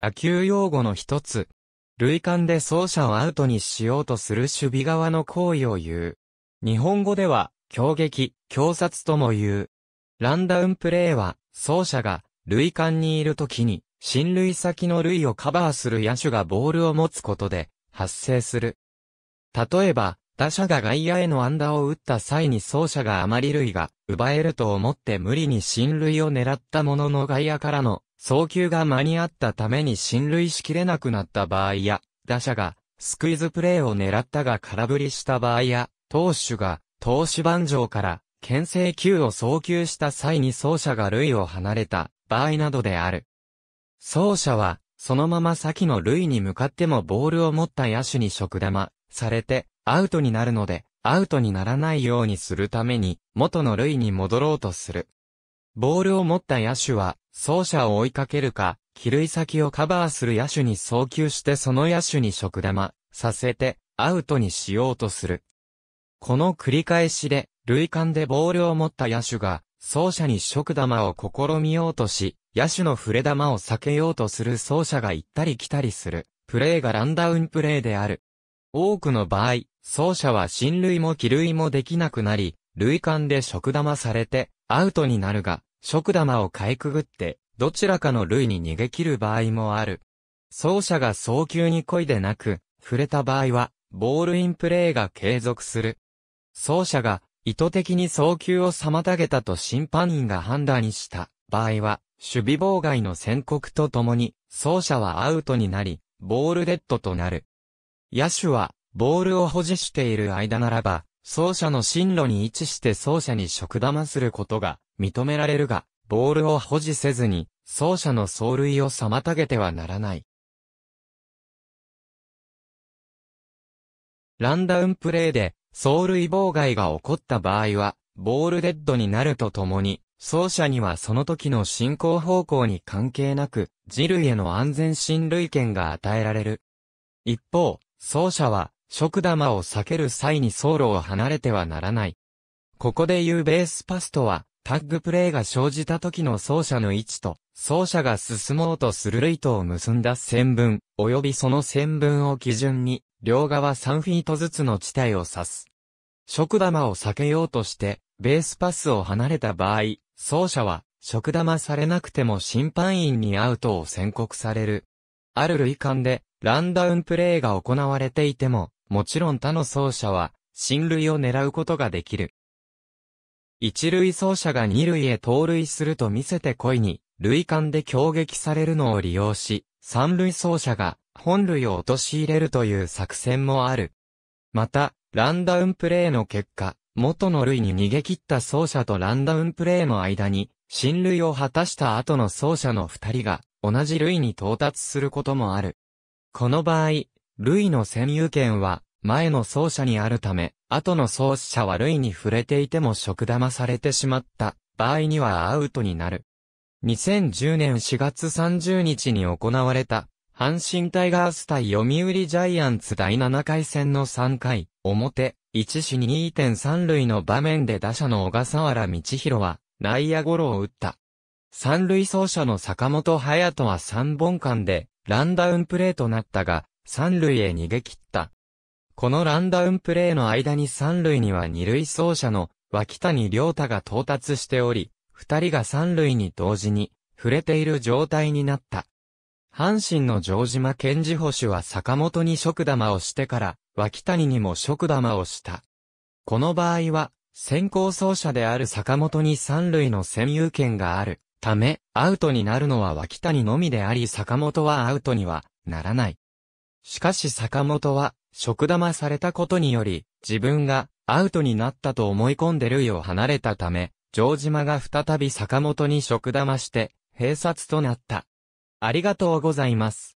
野球用語の一つ。類間で走者をアウトにしようとする守備側の行為を言う。日本語では、強撃、強殺とも言う。ランダウンプレーは、走者が、類間にいる時に、進塁先の類をカバーする野手がボールを持つことで、発生する。例えば、打者が外野への安打を打った際に走者があまり類が奪えると思って無理に進塁を狙ったものの外野からの送球が間に合ったために進塁しきれなくなった場合や、打者がスクイズプレーを狙ったが空振りした場合や、投手が投手盤上から牽制球を送球した際に走者が塁を離れた場合などである。走者は、そのまま先の塁に向かってもボールを持った野手に食玉されてアウトになるので、アウトにならないようにするために元の塁に戻ろうとする。ボールを持った野手は、走者を追いかけるか、帰塁先をカバーする野手に送球してその野手に食玉、させて、アウトにしようとする。この繰り返しで、類間でボールを持った野手が、走者に食玉を試みようとし、野手の触れ玉を避けようとする走者が行ったり来たりする、プレーがランダウンプレーである。多くの場合、走者は進塁も帰塁もできなくなり、類間で食玉されて、アウトになるが、食玉をかいくぐって、どちらかの類に逃げ切る場合もある。走者が早急に恋でなく、触れた場合は、ボールインプレーが継続する。走者が意図的に送球を妨げたと審判員が判断した場合は、守備妨害の宣告とともに、走者はアウトになり、ボールデッドとなる。野手は、ボールを保持している間ならば、走者の進路に位置して走者に食玉することが認められるが、ボールを保持せずに、走者の走塁を妨げてはならない。ランダウンプレーで、走塁妨害が起こった場合は、ボールデッドになるとともに、走者にはその時の進行方向に関係なく、自塁への安全進塁権が与えられる。一方、走者は、食玉を避ける際に走路を離れてはならない。ここで言うベースパスとは、タッグプレーが生じた時の走者の位置と、走者が進もうとするルイトを結んだ線分、及びその線分を基準に、両側3フィートずつの地帯を指す。食玉を避けようとして、ベースパスを離れた場合、走者は、食玉されなくても審判員にアウトを宣告される。ある類間で、ランダウンプレーが行われていても、もちろん他の走者は、進類を狙うことができる。一類走者が二類へ盗塁すると見せて恋に、類間で攻撃されるのを利用し、三類走者が本類を陥れるという作戦もある。また、ランダウンプレーの結果、元の類に逃げ切った走者とランダウンプレーの間に、進類を果たした後の走者の二人が、同じ類に到達することもある。この場合、類の占有権は、前の奏者にあるため、後の奏者は類に触れていても食騙されてしまった場合にはアウトになる。2010年4月30日に行われた、阪神タイガース対読売ジャイアンツ第7回戦の3回、表、1死に2.3塁の場面で打者の小笠原道弘は、内野ゴロを打った。三塁走者の坂本隼人は3本間で、ランダウンプレーとなったが、三塁へ逃げ切った。このランダウンプレーの間に三塁には二塁走者の脇谷良太が到達しており、二人が三塁に同時に触れている状態になった。阪神の城島健治保守は坂本に食玉をしてから、脇谷にも食玉をした。この場合は、先行走者である坂本に三塁の占有権があるため、アウトになるのは脇谷のみであり坂本はアウトにはならない。しかし坂本は、食玉されたことにより、自分がアウトになったと思い込んでるよう離れたため、城島が再び坂本に食玉して、閉殺となった。ありがとうございます。